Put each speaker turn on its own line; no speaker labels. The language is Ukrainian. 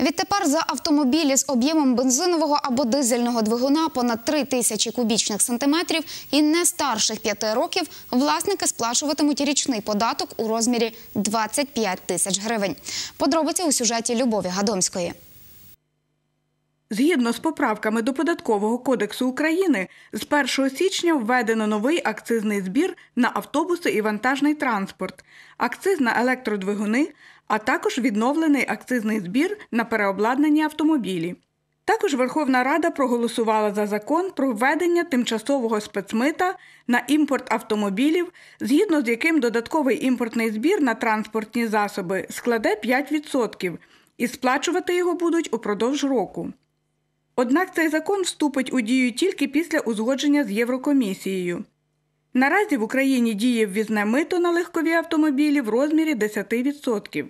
Відтепер за автомобілі з об'ємом бензинового або дизельного двигуна понад 3 тисячі кубічних сантиметрів і не старших 5 років власники сплачуватимуть річний податок у розмірі 25 тисяч гривень. Подробиці у сюжеті Любові Гадомської.
Згідно з поправками до податкового кодексу України, з 1 січня введено новий акцизний збір на автобуси і вантажний транспорт, акциз на електродвигуни, а також відновлений акцизний збір на переобладнані автомобілі. Також Верховна Рада проголосувала за закон про введення тимчасового спецмита на імпорт автомобілів, згідно з яким додатковий імпортний збір на транспортні засоби складе 5% і сплачувати його будуть упродовж року. Однак цей закон вступить у дію тільки після узгодження з Єврокомісією. Наразі в Україні діє ввізне мито на легкові автомобілі в розмірі 10%.